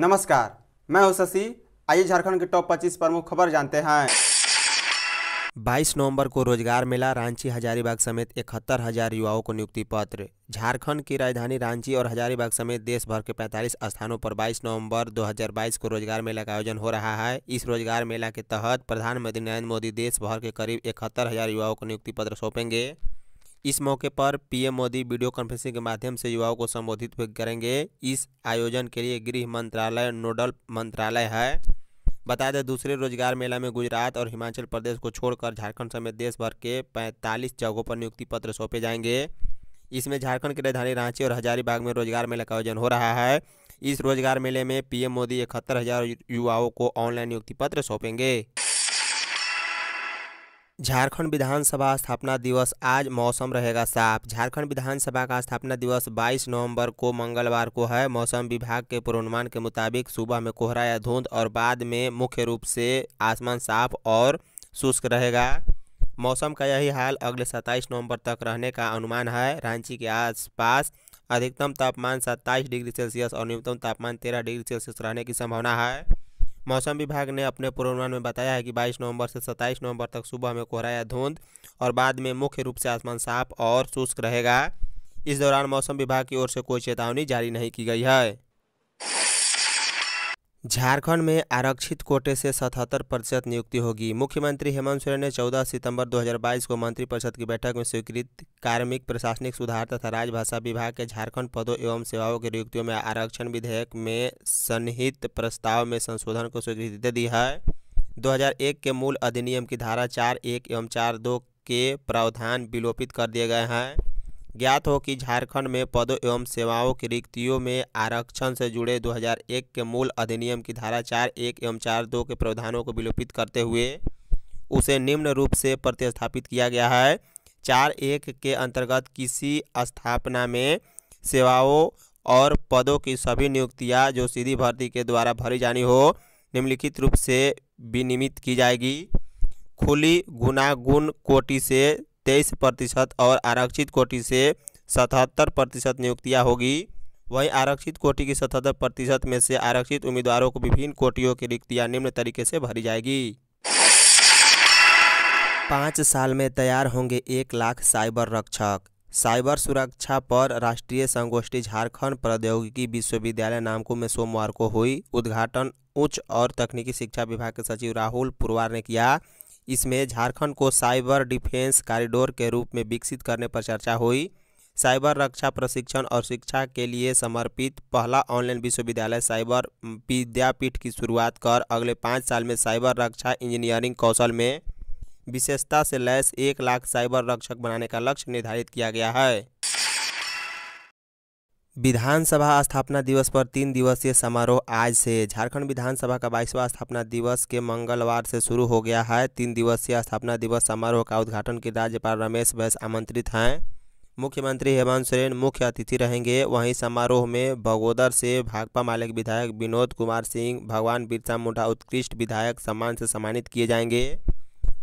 नमस्कार मैं हूं शशि आइए झारखंड के टॉप 25 प्रमुख खबर जानते हैं 22 नवंबर को रोजगार मेला रांची हजारीबाग समेत इकहत्तर हजार युवाओं को नियुक्ति पत्र झारखंड की राजधानी रांची और हजारीबाग समेत देश भर के 45 स्थानों पर 22 नवंबर 2022 को रोजगार मेला का आयोजन हो रहा है इस रोजगार मेला के तहत प्रधानमंत्री नरेंद्र मोदी देश भर के करीब इकहत्तर हजार युवाओं को नियुक्ति पत्र सौंपेंगे इस मौके पर पीएम मोदी वीडियो कॉन्फ्रेंसिंग के माध्यम से युवाओं को संबोधित करेंगे इस आयोजन के लिए गृह मंत्रालय नोडल मंत्रालय है बता दें दूसरे रोजगार मेला में गुजरात और हिमाचल प्रदेश को छोड़कर झारखंड समेत देश भर के 45 जगहों पर नियुक्ति पत्र सौंपे जाएंगे इसमें झारखंड की राजधानी रांची और हजारीबाग में रोजगार मेला का आयोजन हो रहा है इस रोजगार मेले में पीएम मोदी इकहत्तर हजार युवाओं को ऑनलाइन नियुक्ति पत्र सौंपेंगे झारखंड विधानसभा स्थापना दिवस आज मौसम रहेगा साफ झारखंड विधानसभा का स्थापना दिवस 22 नवंबर को मंगलवार को है मौसम विभाग के पूर्वानुमान के मुताबिक सुबह में कोहरा या धुंध और बाद में मुख्य रूप से आसमान साफ और शुष्क रहेगा मौसम का यही हाल अगले 27 नवंबर तक रहने का अनुमान है रांची के आसपास अधिकतम तापमान सत्ताईस डिग्री सेल्सियस और न्यूनतम तापमान तेरह डिग्री सेल्सियस रहने की संभावना है मौसम विभाग ने अपने पूर्वानुमान में बताया है कि 22 नवंबर से 27 नवंबर तक सुबह में कोहरा या धुंध और बाद में मुख्य रूप से आसमान साफ और शुष्क रहेगा इस दौरान मौसम विभाग की ओर से कोई चेतावनी जारी नहीं की गई है झारखंड में आरक्षित कोटे से 77 प्रतिशत नियुक्ति होगी मुख्यमंत्री हेमंत सोरेन ने 14 सितंबर 2022 को मंत्रिपरिषद की बैठक में स्वीकृत कार्मिक प्रशासनिक सुधार तथा राजभाषा विभाग के झारखंड पदों एवं सेवाओं की नियुक्तियों में आरक्षण विधेयक में सन्निहित प्रस्ताव में संशोधन को स्वीकृति दे दी है 2001 के मूल अधिनियम की धारा चार एक एवं चार दो के प्रावधान विलोपित कर दिए गए हैं ज्ञात हो कि झारखंड में पदों एवं सेवाओं की रिक्तियों में आरक्षण से जुड़े 2001 के मूल अधिनियम की धारा चार एक एवं चार दो के प्रावधानों को विलोपित करते हुए उसे निम्न रूप से प्रतिस्थापित किया गया है चार एक के अंतर्गत किसी स्थापना में सेवाओं और पदों की सभी नियुक्तियां जो सीधी भर्ती के द्वारा भरी जानी हो निम्नलिखित रूप से विनिमित की जाएगी खुली गुनागुण कोटि से तेईस प्रतिशत और आरक्षित कोटि से सतहत्तर प्रतिशत नियुक्तियाँ होगी वहीं आरक्षित कोटि की सतहत्तर प्रतिशत में से आरक्षित उम्मीदवारों को विभिन्न कोटियों की रिक्तियाँ निम्न तरीके से भरी जाएगी पाँच साल में तैयार होंगे एक लाख साइबर रक्षक साइबर सुरक्षा पर राष्ट्रीय संगोष्ठी झारखंड प्रौद्योगिकी विश्वविद्यालय नामकुम में सोमवार को हुई उद्घाटन उच्च और तकनीकी शिक्षा विभाग के सचिव राहुल पुरवार ने किया इसमें झारखंड को साइबर डिफेंस कॉरिडोर के रूप में विकसित करने पर चर्चा हुई साइबर रक्षा प्रशिक्षण और शिक्षा के लिए समर्पित पहला ऑनलाइन विश्वविद्यालय साइबर विद्यापीठ की शुरुआत कर अगले पाँच साल में साइबर रक्षा इंजीनियरिंग कौशल में विशेषता से लैस एक लाख साइबर रक्षक बनाने का लक्ष्य निर्धारित किया गया है विधानसभा स्थापना दिवस पर तीन दिवसीय समारोह आज से झारखंड विधानसभा का बाईसवां स्थापना दिवस के मंगलवार से शुरू हो गया है तीन दिवसीय स्थापना दिवस समारोह का उद्घाटन के राज्यपाल रमेश बैस आमंत्रित हैं मुख्यमंत्री हेमंत सोरेन मुख्य अतिथि रहेंगे वहीं समारोह में भगोदर से भाकपा मालिक विधायक विनोद कुमार सिंह भगवान बिरसा मुंडा उत्कृष्ट विधायक सम्मान से सम्मानित किए जाएंगे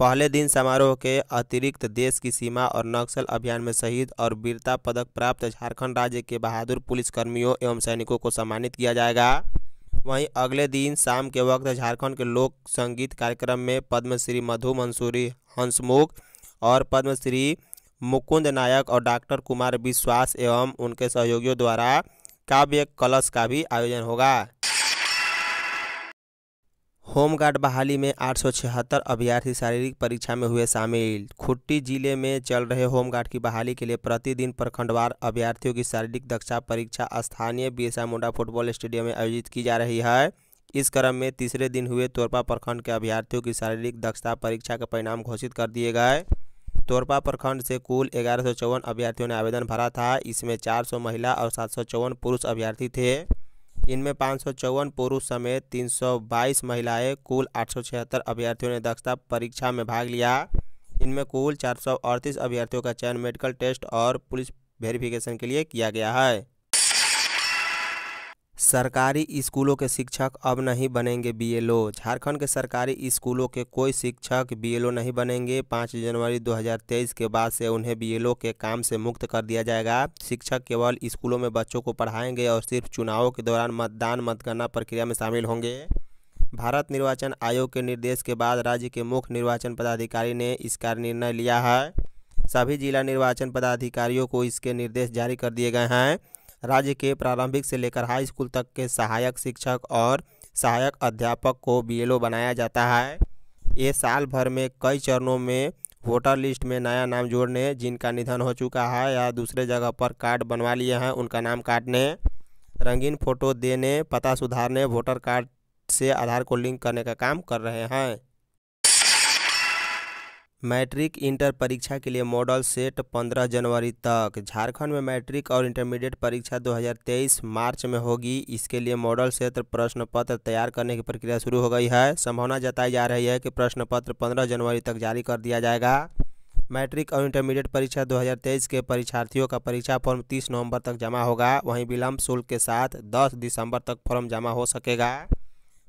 पहले दिन समारोह के अतिरिक्त देश की सीमा और नक्सल अभियान में शहीद और वीरता पदक प्राप्त झारखंड राज्य के बहादुर पुलिसकर्मियों एवं सैनिकों को सम्मानित किया जाएगा वहीं अगले दिन शाम के वक्त झारखंड के लोक संगीत कार्यक्रम में पद्मश्री मधु मंसूरी हंसमुख और पद्मश्री मुकुंद नायक और डॉक्टर कुमार विश्वास एवं उनके सहयोगियों द्वारा काव्य कलश का भी आयोजन होगा होमगार्ड बहाली में आठ अभ्यर्थी शारीरिक परीक्षा में हुए शामिल खुट्टी जिले में चल रहे होमगार्ड की बहाली के लिए प्रतिदिन प्रखंडवार अभ्यर्थियों की शारीरिक दक्षता परीक्षा स्थानीय बिरसा मुंडा फुटबॉल स्टेडियम में आयोजित की जा रही है इस क्रम में तीसरे दिन हुए तोरपा प्रखंड के अभ्यर्थियों की शारीरिक दक्षता परीक्षा के परिणाम घोषित कर दिए गए तोरपा प्रखंड से कुल ग्यारह अभ्यर्थियों ने आवेदन भरा था इसमें चार महिला और सात पुरुष अभ्यर्थी थे इनमें पाँच पुरुष समेत 322 महिलाएं कुल छिहत्तर अभ्यर्थियों ने दक्षता परीक्षा में भाग लिया इनमें कुल चार अभ्यर्थियों का चयन मेडिकल टेस्ट और पुलिस वेरिफिकेशन के लिए किया गया है सरकारी स्कूलों के शिक्षक अब नहीं बनेंगे बीएलओ झारखंड के सरकारी स्कूलों के कोई शिक्षक बीएलओ नहीं बनेंगे पाँच जनवरी 2023 के बाद से उन्हें बीएलओ के काम से मुक्त कर दिया जाएगा शिक्षक केवल स्कूलों में बच्चों को पढ़ाएंगे और सिर्फ चुनावों के दौरान मतदान मतगणना प्रक्रिया में शामिल होंगे भारत निर्वाचन आयोग के निर्देश के बाद राज्य के मुख्य निर्वाचन पदाधिकारी ने इसका निर्णय लिया है सभी जिला निर्वाचन पदाधिकारियों को इसके निर्देश जारी कर दिए गए हैं राज्य के प्रारंभिक से लेकर हाई स्कूल तक के सहायक शिक्षक और सहायक अध्यापक को बी बनाया जाता है ये साल भर में कई चरणों में वोटर लिस्ट में नया नाम जोड़ने जिनका निधन हो चुका है या दूसरे जगह पर कार्ड बनवा लिए हैं उनका नाम काटने रंगीन फोटो देने पता सुधारने वोटर कार्ड से आधार को लिंक करने का काम कर रहे हैं मैट्रिक इंटर परीक्षा के लिए मॉडल सेट 15 जनवरी तक झारखंड में मैट्रिक और इंटरमीडिएट परीक्षा 2023 मार्च में होगी इसके लिए मॉडल सेट प्रश्न पत्र तैयार करने की प्रक्रिया शुरू हो गई है संभावना जताई जा रही है कि प्रश्न पत्र 15 जनवरी तक जारी कर दिया जाएगा मैट्रिक और इंटरमीडिएट परीक्षा 2023 के परीक्षार्थियों का परीक्षा फॉर्म 30 नवंबर तक जमा होगा वहीं विलंब शुल्क के साथ 10 दिसंबर तक फॉर्म जमा हो सकेगा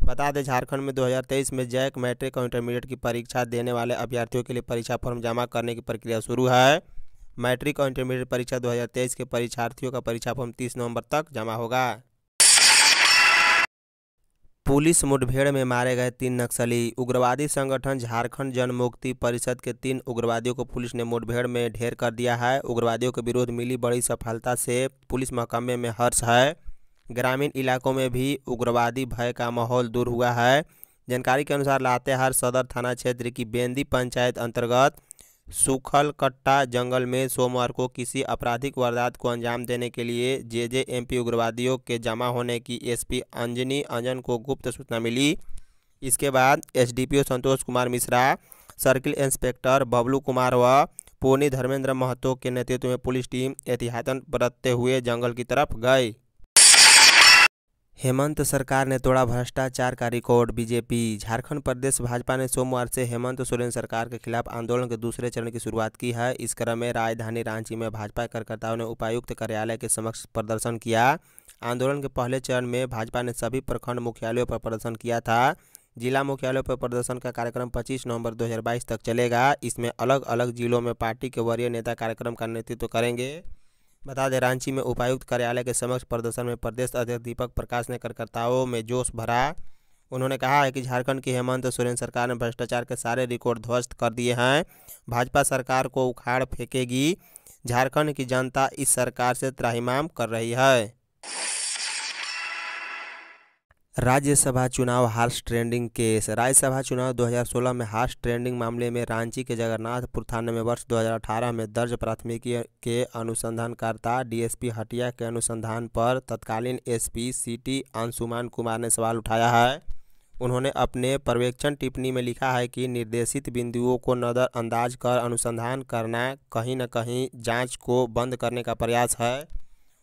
बता दें झारखंड में 2023 में जैक मैट्रिक और इंटरमीडिएट की परीक्षा देने वाले अभ्यर्थियों के लिए परीक्षा फॉर्म जमा करने की प्रक्रिया शुरू है मैट्रिक और इंटरमीडिएट परीक्षा 2023 के परीक्षार्थियों का परीक्षा फॉर्म 30 नवंबर तक जमा होगा पुलिस मुठभेड़ में मारे गए तीन नक्सली उग्रवादी संगठन झारखंड जनमुक्ति परिषद के तीन उग्रवादियों को पुलिस ने मुठभेड़ में ढेर कर दिया है उग्रवादियों के विरोध मिली बड़ी सफलता से पुलिस महकमे में हर्ष है ग्रामीण इलाकों में भी उग्रवादी भय का माहौल दूर हुआ है जानकारी के अनुसार लातेहार सदर थाना क्षेत्र की बेंदी पंचायत अंतर्गत सुखलकट्टा कट्टा जंगल में सोमवार को किसी आपराधिक वारदात को अंजाम देने के लिए जे जे एम पी उग्रवादियों के जमा होने की एसपी अंजनी अंजन को गुप्त सूचना मिली इसके बाद SDPO Santosh Kumar Mishra circle inspector Bablu Kumar व पूर्णी धर्मेंद्र महतो के नेतृत्व में पुलिस टीम एहतियातन बरतते हुए जंगल की तरफ गई हेमंत सरकार ने तोड़ा भ्रष्टाचार का रिकॉर्ड बीजेपी झारखंड प्रदेश भाजपा ने सोमवार से हेमंत सोरेन सरकार के खिलाफ आंदोलन के दूसरे चरण की शुरुआत की है इस क्रम में राजधानी रांची में भाजपा कार्यकर्ताओं ने उपायुक्त कार्यालय के समक्ष प्रदर्शन किया आंदोलन के पहले चरण में भाजपा ने सभी प्रखंड मुख्यालयों पर प्रदर्शन किया था जिला मुख्यालयों पर प्रदर्शन का कार्यक्रम पच्चीस नवम्बर दो तक चलेगा इसमें अलग अलग जिलों में पार्टी के वरीय नेता कार्यक्रम का नेतृत्व करेंगे बता दें रांची में उपायुक्त कार्यालय के समक्ष प्रदर्शन में प्रदेश अध्यक्ष दीपक प्रकाश ने कार्यकर्ताओं में जोश भरा उन्होंने कहा है कि झारखंड की हेमंत सोरेन सरकार ने भ्रष्टाचार के सारे रिकॉर्ड ध्वस्त कर दिए हैं भाजपा सरकार को उखाड़ फेंकेगी झारखंड की जनता इस सरकार से त्राहिमाम कर रही है राज्यसभा चुनाव हार्स ट्रेंडिंग केस राज्यसभा चुनाव 2016 में हार्स ट्रेंडिंग मामले में रांची के जगन्नाथपुर थाने में वर्ष 2018 में दर्ज प्राथमिकी के अनुसंधानकर्ता डीएसपी हटिया के अनुसंधान पर तत्कालीन एसपी सीटी अंशुमान कुमार ने सवाल उठाया है उन्होंने अपने पर्यवेक्षण टिप्पणी में लिखा है कि निर्देशित बिंदुओं को नज़रअंदाज कर अनुसंधान करना कहीं न कहीं जाँच को बंद करने का प्रयास है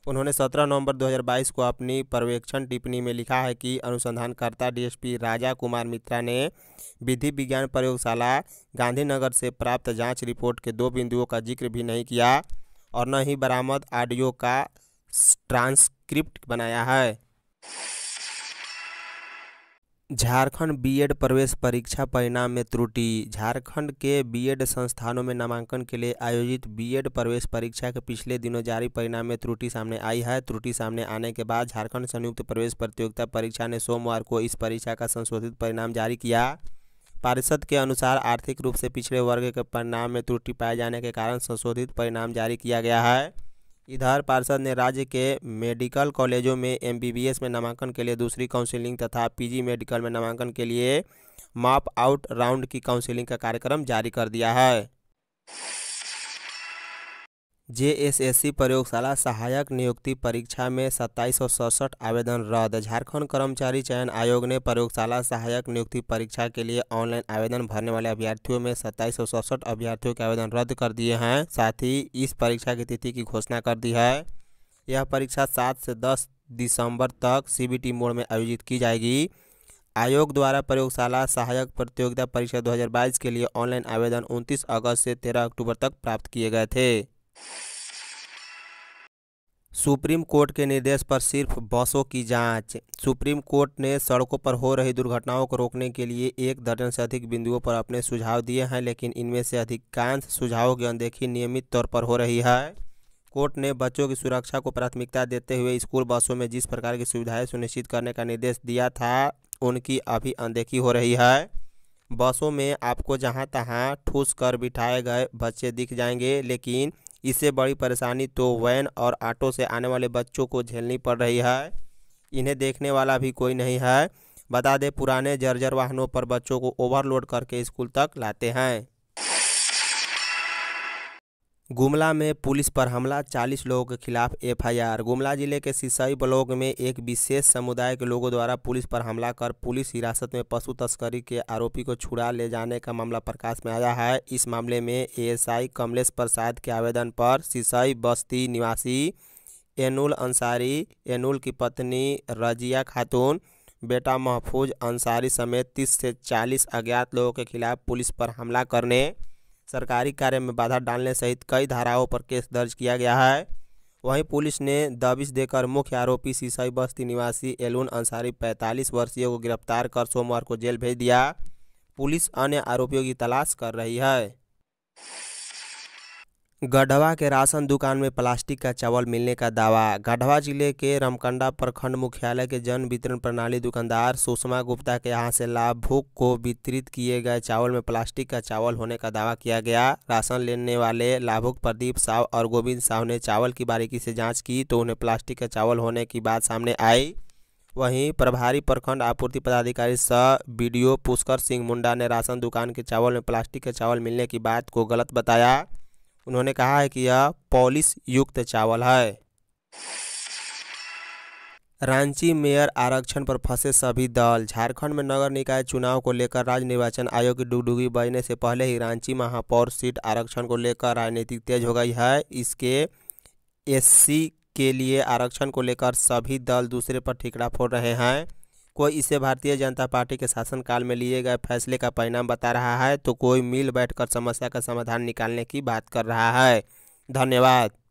उन्होंने 17 नवंबर 2022 को अपनी पर्यवेक्षण टिप्पणी में लिखा है कि अनुसंधानकर्ता डीएसपी राजा कुमार मित्रा ने विधि विज्ञान प्रयोगशाला गांधीनगर से प्राप्त जांच रिपोर्ट के दो बिंदुओं का जिक्र भी नहीं किया और न ही बरामद ऑडियो का ट्रांसक्रिप्ट बनाया है झारखंड बीएड प्रवेश परीक्षा परिणाम में त्रुटि झारखंड के बीएड संस्थानों में नामांकन के लिए आयोजित बीएड प्रवेश परीक्षा के पिछले दिनों जारी परिणाम में त्रुटि सामने आई है त्रुटि सामने आने के बाद झारखंड संयुक्त प्रवेश प्रतियोगिता परीक्षा ने सोमवार को इस परीक्षा का संशोधित परिणाम जारी किया पार्षद के अनुसार आर्थिक रूप से पिछड़े वर्ग के परिणाम में त्रुटि पाए जाने के कारण संशोधित परिणाम जारी किया गया है इधर पार्षद ने राज्य के मेडिकल कॉलेजों में एमबीबीएस में नामांकन के लिए दूसरी काउंसिलिंग तथा पीजी मेडिकल में नामांकन के लिए माप आउट राउंड की काउंसिलिंग का कार्यक्रम जारी कर दिया है जेएसएससी प्रयोगशाला सहायक नियुक्ति परीक्षा में सत्ताईस सौ सड़सठ आवेदन रद्द झारखंड कर्मचारी चयन आयोग ने प्रयोगशाला सहायक नियुक्ति परीक्षा के लिए ऑनलाइन आवेदन भरने वाले अभ्यर्थियों में सत्ताईस सौ सड़सठ अभ्यर्थियों के आवेदन रद्द कर दिए हैं साथ ही इस परीक्षा की तिथि की घोषणा कर दी है यह परीक्षा सात से दस दिसंबर तक टी मोड में आयोजित की जाएगी आयोग द्वारा प्रयोगशाला सहायक प्रतियोगिता परीक्षा 2022 के लिए ऑनलाइन आवेदन 29 अगस्त से 13 अक्टूबर तक प्राप्त किए गए थे सुप्रीम कोर्ट के निर्देश पर सिर्फ बसों की जांच सुप्रीम कोर्ट ने सड़कों पर हो रही दुर्घटनाओं को रोकने के लिए एक दर्जन से अधिक बिंदुओं पर अपने सुझाव दिए हैं लेकिन इनमें से अधिकांश सुझावों की अनदेखी नियमित तौर पर हो रही है कोर्ट ने बच्चों की सुरक्षा को प्राथमिकता देते हुए स्कूल बसों में जिस प्रकार की सुविधाएं सुनिश्चित करने का निर्देश दिया था उनकी अभी अनदेखी हो रही है बसों में आपको जहाँ तहाँ ठूस कर बिठाए गए बच्चे दिख जाएंगे लेकिन इससे बड़ी परेशानी तो वैन और ऑटो से आने वाले बच्चों को झेलनी पड़ रही है इन्हें देखने वाला भी कोई नहीं है बता दें पुराने जर्जर वाहनों पर बच्चों को ओवरलोड करके स्कूल तक लाते हैं गुमला में पुलिस पर हमला 40 लोगों के खिलाफ एफआईआर गुमला जिले के सिसई ब्लॉक में एक विशेष समुदाय के लोगों द्वारा पुलिस पर हमला कर पुलिस हिरासत में पशु तस्करी के आरोपी को छुड़ा ले जाने का मामला प्रकाश में आया है इस मामले में एएसआई कमलेश प्रसाद के आवेदन पर सिसई बस्ती निवासी एनुल अंसारी एनुल की पत्नी रजिया खातून बेटा महफूज अंसारी समेत तीस से चालीस अज्ञात लोगों के खिलाफ पुलिस पर हमला करने सरकारी कार्य में बाधा डालने सहित कई धाराओं पर केस दर्ज किया गया है वहीं पुलिस ने दबिश देकर मुख्य आरोपी सीसई बस्ती निवासी एलून अंसारी 45 वर्षीय को गिरफ्तार कर सोमवार को जेल भेज दिया पुलिस अन्य आरोपियों की तलाश कर रही है गढ़वा के राशन दुकान में प्लास्टिक का चावल मिलने का दावा गढ़वा जिले के रमकंडा प्रखंड मुख्यालय के जन वितरण प्रणाली दुकानदार सुषमा गुप्ता के यहां से लाभुक को वितरित किए गए चावल में प्लास्टिक का चावल होने का दावा किया गया राशन लेने वाले लाभुक प्रदीप साव और गोविंद साव ने चावल की बारीकी से जाँच की तो उन्हें प्लास्टिक का चावल होने की बात सामने आई वहीं प्रभारी प्रखंड आपूर्ति पदाधिकारी स बी पुष्कर सिंह मुंडा ने राशन दुकान के चावल में प्लास्टिक के चावल मिलने की बात को गलत बताया उन्होंने कहा है कि यह पॉलिश युक्त चावल है रांची मेयर आरक्षण पर फंसे सभी दल झारखंड में नगर निकाय चुनाव को लेकर राज्य निर्वाचन आयोग की डुगडुगी बजने से पहले ही रांची महापौर सीट आरक्षण को लेकर राजनीति तेज हो गई है इसके एससी के लिए आरक्षण को लेकर सभी दल दूसरे पर ठिकरा फोड़ रहे हैं कोई इसे भारतीय जनता पार्टी के शासनकाल में लिए गए फैसले का परिणाम बता रहा है तो कोई मिल बैठकर समस्या का समाधान निकालने की बात कर रहा है धन्यवाद